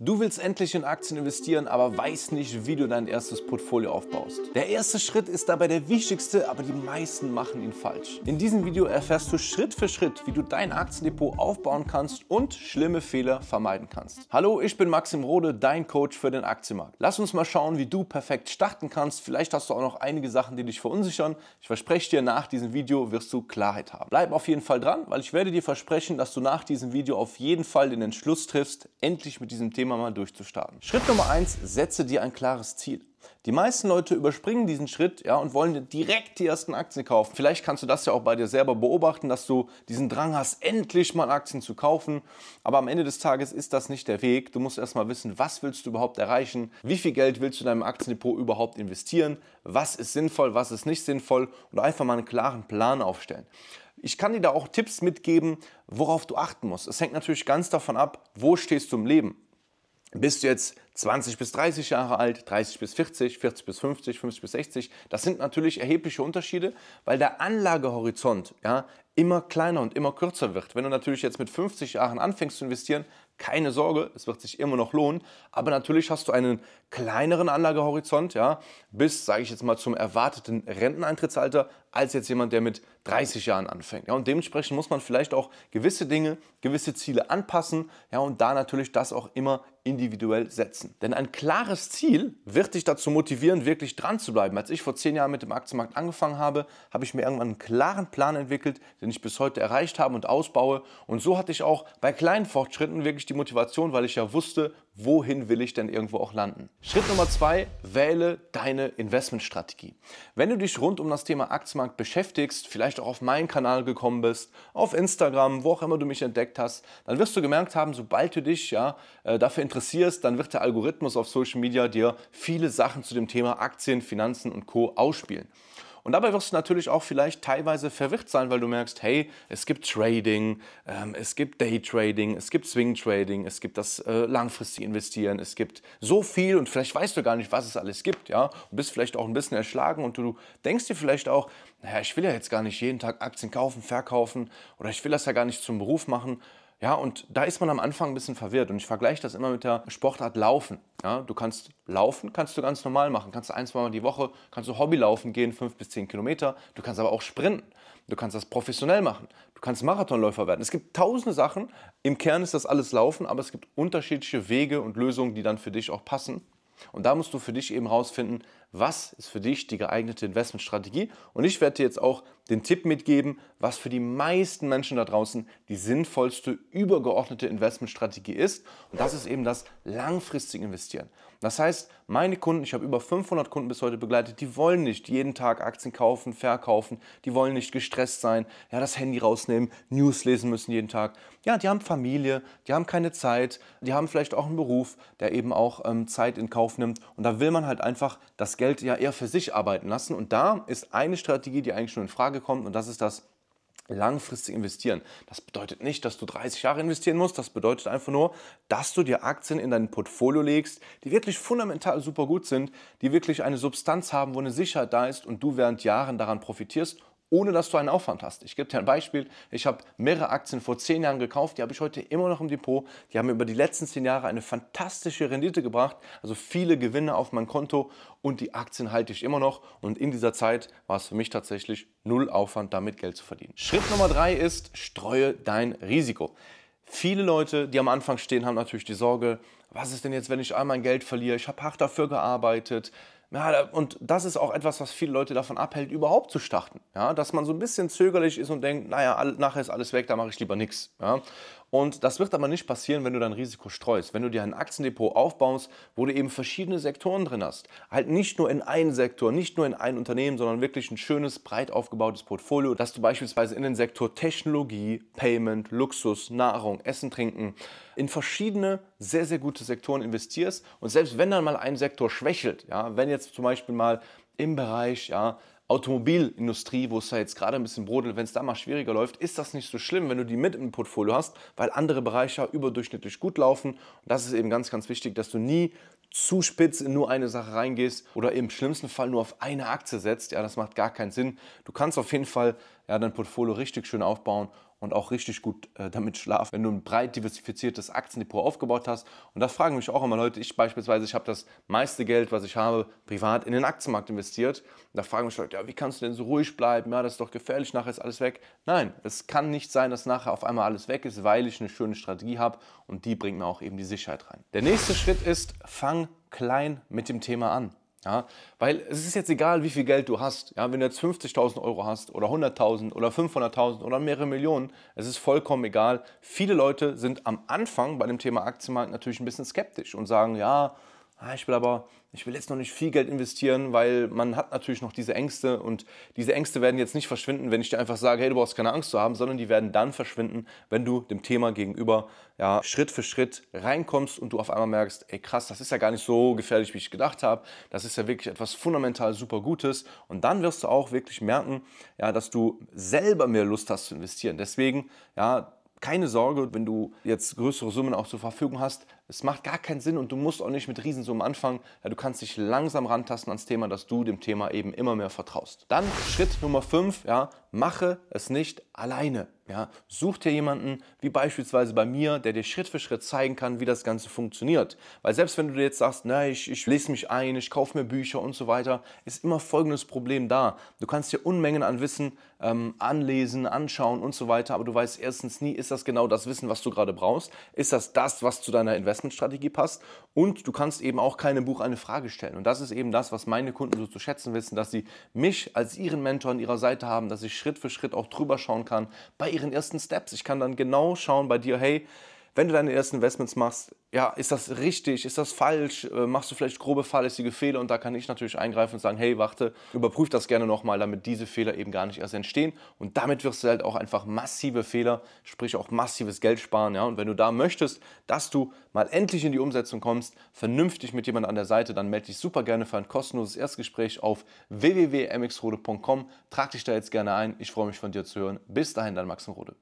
Du willst endlich in Aktien investieren, aber weißt nicht, wie du dein erstes Portfolio aufbaust. Der erste Schritt ist dabei der wichtigste, aber die meisten machen ihn falsch. In diesem Video erfährst du Schritt für Schritt, wie du dein Aktiendepot aufbauen kannst und schlimme Fehler vermeiden kannst. Hallo, ich bin Maxim Rode, dein Coach für den Aktienmarkt. Lass uns mal schauen, wie du perfekt starten kannst. Vielleicht hast du auch noch einige Sachen, die dich verunsichern. Ich verspreche dir, nach diesem Video wirst du Klarheit haben. Bleib auf jeden Fall dran, weil ich werde dir versprechen, dass du nach diesem Video auf jeden Fall den Entschluss triffst, endlich mit diesem Thema Thema mal durchzustarten. Schritt Nummer eins: setze dir ein klares Ziel. Die meisten Leute überspringen diesen Schritt ja, und wollen direkt die ersten Aktien kaufen. Vielleicht kannst du das ja auch bei dir selber beobachten, dass du diesen Drang hast, endlich mal Aktien zu kaufen. Aber am Ende des Tages ist das nicht der Weg. Du musst erstmal wissen, was willst du überhaupt erreichen, wie viel Geld willst du in deinem Aktiendepot überhaupt investieren, was ist sinnvoll, was ist nicht sinnvoll und einfach mal einen klaren Plan aufstellen. Ich kann dir da auch Tipps mitgeben, worauf du achten musst. Es hängt natürlich ganz davon ab, wo stehst du im Leben bist du jetzt 20 bis 30 Jahre alt, 30 bis 40, 40 bis 50, 50 bis 60. Das sind natürlich erhebliche Unterschiede, weil der Anlagehorizont ja, immer kleiner und immer kürzer wird. Wenn du natürlich jetzt mit 50 Jahren anfängst zu investieren, keine Sorge, es wird sich immer noch lohnen. Aber natürlich hast du einen kleineren Anlagehorizont, ja, bis, sage ich jetzt mal, zum erwarteten Renteneintrittsalter, als jetzt jemand, der mit 30 Jahren anfängt. Ja, und dementsprechend muss man vielleicht auch gewisse Dinge, gewisse Ziele anpassen, ja, und da natürlich das auch immer individuell setzen. Denn ein klares Ziel wird dich dazu motivieren, wirklich dran zu bleiben. Als ich vor zehn Jahren mit dem Aktienmarkt angefangen habe, habe ich mir irgendwann einen klaren Plan entwickelt, den ich bis heute erreicht habe und ausbaue. Und so hatte ich auch bei kleinen Fortschritten wirklich wirklich die Motivation, weil ich ja wusste, wohin will ich denn irgendwo auch landen. Schritt Nummer zwei, wähle deine Investmentstrategie. Wenn du dich rund um das Thema Aktienmarkt beschäftigst, vielleicht auch auf meinen Kanal gekommen bist, auf Instagram, wo auch immer du mich entdeckt hast, dann wirst du gemerkt haben, sobald du dich ja, äh, dafür interessierst, dann wird der Algorithmus auf Social Media dir viele Sachen zu dem Thema Aktien, Finanzen und Co. ausspielen. Und dabei wirst du natürlich auch vielleicht teilweise verwirrt sein, weil du merkst, hey, es gibt Trading, ähm, es gibt Daytrading, es gibt Swing Trading, es gibt das äh, langfristige Investieren, es gibt so viel und vielleicht weißt du gar nicht, was es alles gibt, ja? Und bist vielleicht auch ein bisschen erschlagen und du denkst dir vielleicht auch, naja, ich will ja jetzt gar nicht jeden Tag Aktien kaufen, verkaufen oder ich will das ja gar nicht zum Beruf machen. Ja, und da ist man am Anfang ein bisschen verwirrt. Und ich vergleiche das immer mit der Sportart Laufen. Ja, du kannst laufen, kannst du ganz normal machen. Kannst du ein, zweimal die Woche, kannst du Hobbylaufen gehen, fünf bis zehn Kilometer. Du kannst aber auch sprinten. Du kannst das professionell machen. Du kannst Marathonläufer werden. Es gibt tausende Sachen. Im Kern ist das alles Laufen, aber es gibt unterschiedliche Wege und Lösungen, die dann für dich auch passen. Und da musst du für dich eben rausfinden, was ist für dich die geeignete Investmentstrategie. Und ich werde dir jetzt auch den Tipp mitgeben, was für die meisten Menschen da draußen die sinnvollste übergeordnete Investmentstrategie ist. Und das ist eben das langfristige Investieren. Das heißt, meine Kunden, ich habe über 500 Kunden bis heute begleitet, die wollen nicht jeden Tag Aktien kaufen, verkaufen, die wollen nicht gestresst sein, ja, das Handy rausnehmen, News lesen müssen jeden Tag. Ja, die haben Familie, die haben keine Zeit, die haben vielleicht auch einen Beruf, der eben auch ähm, Zeit in Kauf nimmt. Und da will man halt einfach das Geld ja eher für sich arbeiten lassen. Und da ist eine Strategie, die eigentlich nur in Frage Frage kommt und das ist das langfristig investieren. Das bedeutet nicht, dass du 30 Jahre investieren musst, das bedeutet einfach nur, dass du dir Aktien in dein Portfolio legst, die wirklich fundamental super gut sind, die wirklich eine Substanz haben, wo eine Sicherheit da ist und du während Jahren daran profitierst ohne dass du einen Aufwand hast. Ich gebe dir ein Beispiel. Ich habe mehrere Aktien vor zehn Jahren gekauft, die habe ich heute immer noch im Depot. Die haben über die letzten zehn Jahre eine fantastische Rendite gebracht, also viele Gewinne auf mein Konto und die Aktien halte ich immer noch. Und in dieser Zeit war es für mich tatsächlich null Aufwand, damit Geld zu verdienen. Schritt Nummer drei ist, streue dein Risiko. Viele Leute, die am Anfang stehen, haben natürlich die Sorge, was ist denn jetzt, wenn ich all mein Geld verliere? Ich habe hart dafür gearbeitet. Ja, und das ist auch etwas, was viele Leute davon abhält, überhaupt zu starten. Ja, dass man so ein bisschen zögerlich ist und denkt, naja, nachher ist alles weg, da mache ich lieber nichts. Ja, und das wird aber nicht passieren, wenn du dein Risiko streust. Wenn du dir ein Aktiendepot aufbaust, wo du eben verschiedene Sektoren drin hast. Halt nicht nur in einen Sektor, nicht nur in ein Unternehmen, sondern wirklich ein schönes, breit aufgebautes Portfolio, dass du beispielsweise in den Sektor Technologie, Payment, Luxus, Nahrung, Essen, Trinken in verschiedene sehr, sehr gute Sektoren investierst. Und selbst wenn dann mal ein Sektor schwächelt, ja, wenn jetzt zum Beispiel mal im Bereich ja, Automobilindustrie, wo es da jetzt gerade ein bisschen brodelt, wenn es da mal schwieriger läuft, ist das nicht so schlimm, wenn du die mit im Portfolio hast, weil andere Bereiche überdurchschnittlich gut laufen. Und das ist eben ganz, ganz wichtig, dass du nie zu spitz in nur eine Sache reingehst oder im schlimmsten Fall nur auf eine Aktie setzt. Ja, das macht gar keinen Sinn. Du kannst auf jeden Fall ja, dein Portfolio richtig schön aufbauen und auch richtig gut äh, damit schlafen, wenn du ein breit diversifiziertes Aktiendepot aufgebaut hast. Und das fragen mich auch immer Leute. Ich beispielsweise, ich habe das meiste Geld, was ich habe, privat in den Aktienmarkt investiert. Und da fragen mich Leute, ja, wie kannst du denn so ruhig bleiben? Ja, das ist doch gefährlich, nachher ist alles weg. Nein, es kann nicht sein, dass nachher auf einmal alles weg ist, weil ich eine schöne Strategie habe und die bringt mir auch eben die Sicherheit rein. Der nächste Schritt ist, fang klein mit dem Thema an. Ja, weil es ist jetzt egal, wie viel Geld du hast. Ja, wenn du jetzt 50.000 Euro hast oder 100.000 oder 500.000 oder mehrere Millionen, es ist vollkommen egal. Viele Leute sind am Anfang bei dem Thema Aktienmarkt natürlich ein bisschen skeptisch und sagen, ja, Ah, ich will aber, ich will jetzt noch nicht viel Geld investieren, weil man hat natürlich noch diese Ängste und diese Ängste werden jetzt nicht verschwinden, wenn ich dir einfach sage, hey, du brauchst keine Angst zu haben, sondern die werden dann verschwinden, wenn du dem Thema gegenüber ja, Schritt für Schritt reinkommst und du auf einmal merkst, ey krass, das ist ja gar nicht so gefährlich, wie ich gedacht habe, das ist ja wirklich etwas fundamental super Gutes und dann wirst du auch wirklich merken, ja, dass du selber mehr Lust hast zu investieren. Deswegen, ja, keine Sorge, wenn du jetzt größere Summen auch zur Verfügung hast, es macht gar keinen Sinn und du musst auch nicht mit Riesensummen anfangen. Ja, du kannst dich langsam rantasten ans Thema, dass du dem Thema eben immer mehr vertraust. Dann Schritt Nummer 5, ja, mache es nicht alleine. Ja, such dir jemanden, wie beispielsweise bei mir, der dir Schritt für Schritt zeigen kann, wie das Ganze funktioniert. Weil selbst wenn du dir jetzt sagst, na, ich, ich lese mich ein, ich kaufe mir Bücher und so weiter, ist immer folgendes Problem da. Du kannst dir Unmengen an Wissen ähm, anlesen, anschauen und so weiter, aber du weißt erstens nie, ist das genau das Wissen, was du gerade brauchst? Ist das das, was zu deiner Investmentstrategie passt? Und du kannst eben auch keinem Buch eine Frage stellen. Und das ist eben das, was meine Kunden so zu schätzen wissen, dass sie mich als ihren Mentor an ihrer Seite haben, dass ich Schritt für Schritt auch drüber schauen kann, bei ihren ersten Steps. Ich kann dann genau schauen bei dir, hey, wenn du deine ersten Investments machst, ja, ist das richtig, ist das falsch, äh, machst du vielleicht grobe fahrlässige Fehler und da kann ich natürlich eingreifen und sagen, hey, warte, überprüf das gerne nochmal, damit diese Fehler eben gar nicht erst entstehen und damit wirst du halt auch einfach massive Fehler, sprich auch massives Geld sparen, ja, und wenn du da möchtest, dass du mal endlich in die Umsetzung kommst, vernünftig mit jemand an der Seite, dann melde dich super gerne für ein kostenloses Erstgespräch auf www.mxrode.com, trag dich da jetzt gerne ein, ich freue mich von dir zu hören. Bis dahin, dein Max Rode.